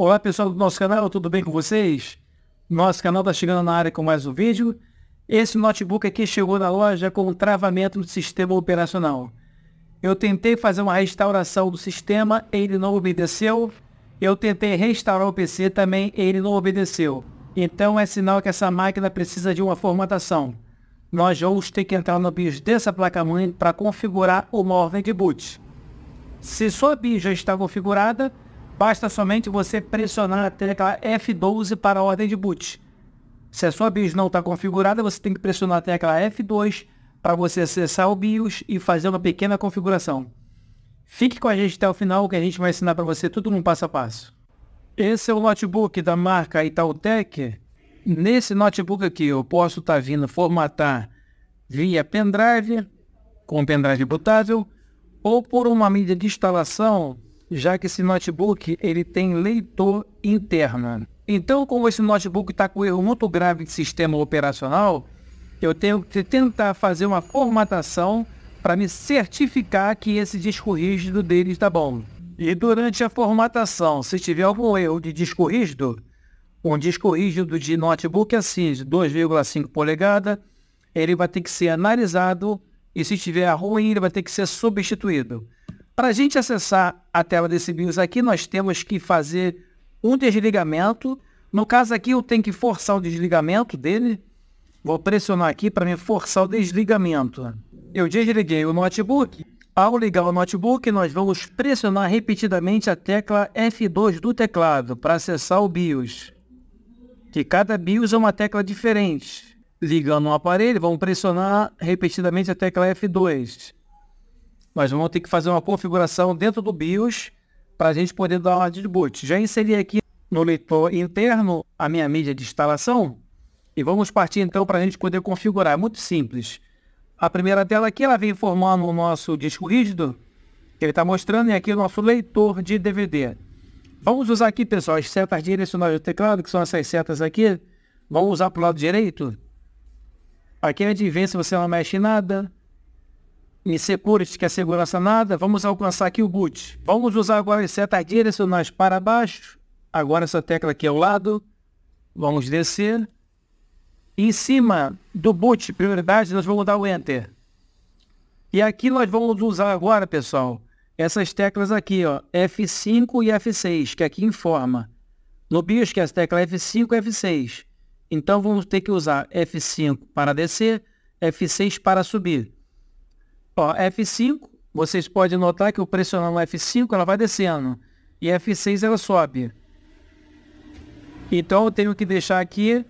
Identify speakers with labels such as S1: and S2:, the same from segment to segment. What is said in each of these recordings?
S1: Olá pessoal do nosso canal, tudo bem com vocês? Nosso canal está chegando na área com mais um vídeo. Esse notebook aqui chegou na loja com um travamento do sistema operacional. Eu tentei fazer uma restauração do sistema, ele não obedeceu. Eu tentei restaurar o PC também, ele não obedeceu. Então é sinal que essa máquina precisa de uma formatação. Nós vamos ter que entrar no BIOS dessa placa-mãe para configurar uma ordem de boot. Se sua BIOS já está configurada, Basta somente você pressionar a tecla F12 para a ordem de boot. Se a sua BIOS não está configurada, você tem que pressionar a tecla F2 para você acessar o BIOS e fazer uma pequena configuração. Fique com a gente até o final que a gente vai ensinar para você tudo no passo a passo. Esse é o notebook da marca Itautec. Nesse notebook aqui eu posso estar tá vindo formatar via pendrive, com pendrive bootável, ou por uma mídia de instalação já que esse notebook ele tem leitor interno. Então, como esse notebook está com um erro muito grave de sistema operacional, eu tenho que tentar fazer uma formatação para me certificar que esse disco rígido dele está bom. E durante a formatação, se tiver algum erro de disco rígido, um disco rígido de notebook assim, de 2,5 polegada, ele vai ter que ser analisado e se estiver ruim, ele vai ter que ser substituído. Para a gente acessar a tela desse BIOS aqui, nós temos que fazer um desligamento. No caso aqui, eu tenho que forçar o desligamento dele. Vou pressionar aqui para me forçar o desligamento. Eu desliguei o notebook. Ao ligar o notebook, nós vamos pressionar repetidamente a tecla F2 do teclado para acessar o BIOS. Que cada BIOS é uma tecla diferente. Ligando o aparelho, vamos pressionar repetidamente a tecla F2. Nós vamos ter que fazer uma configuração dentro do BIOS para a gente poder dar uma de boot. Já inseri aqui no leitor interno a minha mídia de instalação e vamos partir então para a gente poder configurar. É muito simples. A primeira tela aqui ela vem informando o nosso disco rígido que ele está mostrando e aqui é o nosso leitor de DVD. Vamos usar aqui, pessoal, as setas direcionais do teclado, que são essas setas aqui. Vamos usar para o lado direito. Aqui é de ver se você não mexe nada em security, que é segurança nada, vamos alcançar aqui o boot. Vamos usar agora as setas direcionais para baixo, agora essa tecla aqui ao lado, vamos descer. Em cima do boot, prioridade, nós vamos dar o Enter. E aqui nós vamos usar agora, pessoal, essas teclas aqui, ó, F5 e F6, que aqui informa. No BIOS, que é as teclas F5 e F6. Então, vamos ter que usar F5 para descer, F6 para subir. Ó, F5, vocês podem notar que eu pressionando F5, ela vai descendo. E F6 ela sobe. Então eu tenho que deixar aqui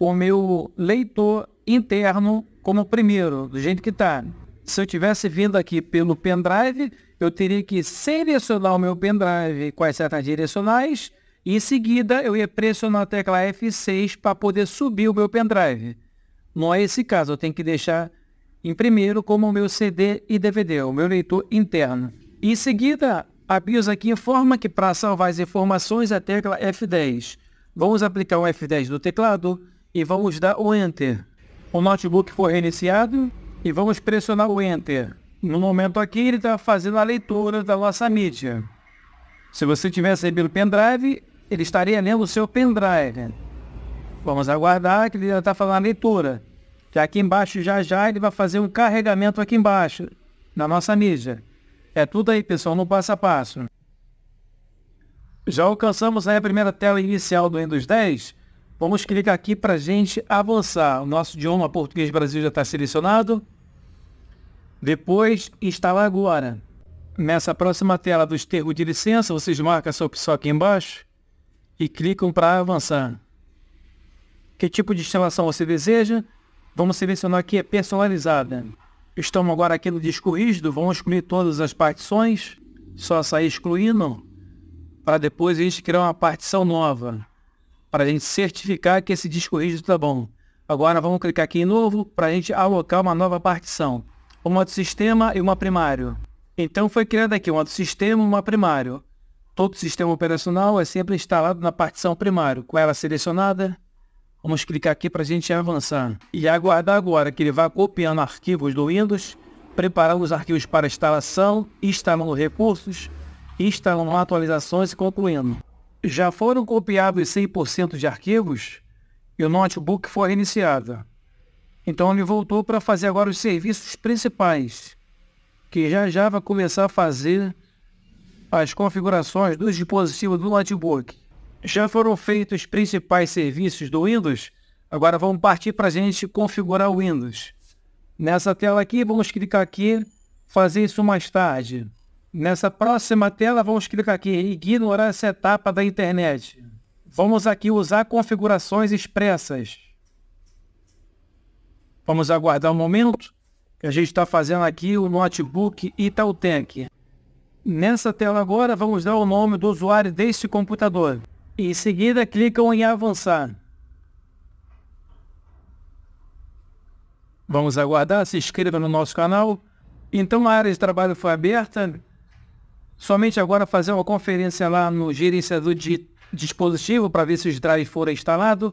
S1: o meu leitor interno como primeiro, do jeito que está. Se eu tivesse vindo aqui pelo pendrive, eu teria que selecionar o meu pendrive com as setas direcionais. E em seguida, eu ia pressionar a tecla F6 para poder subir o meu pendrive. Não é esse caso, eu tenho que deixar em primeiro como o meu CD e DVD, o meu leitor interno. Em seguida, a BIOS aqui informa que para salvar as informações a tecla F10. Vamos aplicar o F10 no teclado e vamos dar o Enter. O notebook foi reiniciado e vamos pressionar o Enter. No momento aqui ele está fazendo a leitura da nossa mídia. Se você tivesse o pendrive, ele estaria lendo o seu pendrive. Vamos aguardar que ele já está falando a leitura que aqui embaixo já já ele vai fazer um carregamento aqui embaixo, na nossa mídia. É tudo aí, pessoal, no passo a passo. Já alcançamos aí a primeira tela inicial do Windows 10. Vamos clicar aqui para a gente avançar. O nosso idioma português Brasil já está selecionado. Depois, instalar agora. Nessa próxima tela dos termos de licença, vocês marcam essa opção aqui embaixo e clicam para avançar. Que tipo de instalação você deseja? Vamos selecionar aqui é personalizada. Estamos agora aqui no disco rígido, vamos excluir todas as partições, só sair excluindo, para depois a gente criar uma partição nova, para a gente certificar que esse disco rígido está bom. Agora vamos clicar aqui em novo para a gente alocar uma nova partição. Uma do sistema e uma primário. Então foi criado aqui uma do sistema e uma primário. Todo sistema operacional é sempre instalado na partição primário, com ela selecionada, Vamos clicar aqui para a gente avançar e aguardar agora que ele vá copiando arquivos do Windows, preparando os arquivos para instalação, instalando recursos, instalando atualizações e concluindo. Já foram copiados 100% de arquivos e o notebook foi reiniciado. Então ele voltou para fazer agora os serviços principais, que já já vai começar a fazer as configurações dos dispositivos do notebook. Já foram feitos os principais serviços do Windows. Agora vamos partir para a gente configurar o Windows. Nessa tela aqui, vamos clicar aqui, fazer isso mais tarde. Nessa próxima tela, vamos clicar aqui, ignorar essa etapa da internet. Vamos aqui usar configurações expressas. Vamos aguardar um momento, que a gente está fazendo aqui o notebook Itautec. Nessa tela agora, vamos dar o nome do usuário desse computador em seguida clicam em avançar. Vamos aguardar, se inscreva no nosso canal. Então a área de trabalho foi aberta. Somente agora fazer uma conferência lá no gerenciador de dispositivo para ver se os drives foram instalados.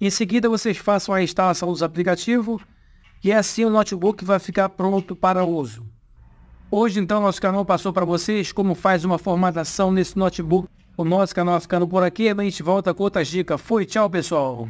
S1: Em seguida vocês façam a instalação dos aplicativos e é assim o notebook vai ficar pronto para uso. Hoje então nosso canal passou para vocês como faz uma formatação nesse notebook o nosso canal é ficando por aqui, a gente volta com outra dica. Fui, tchau pessoal!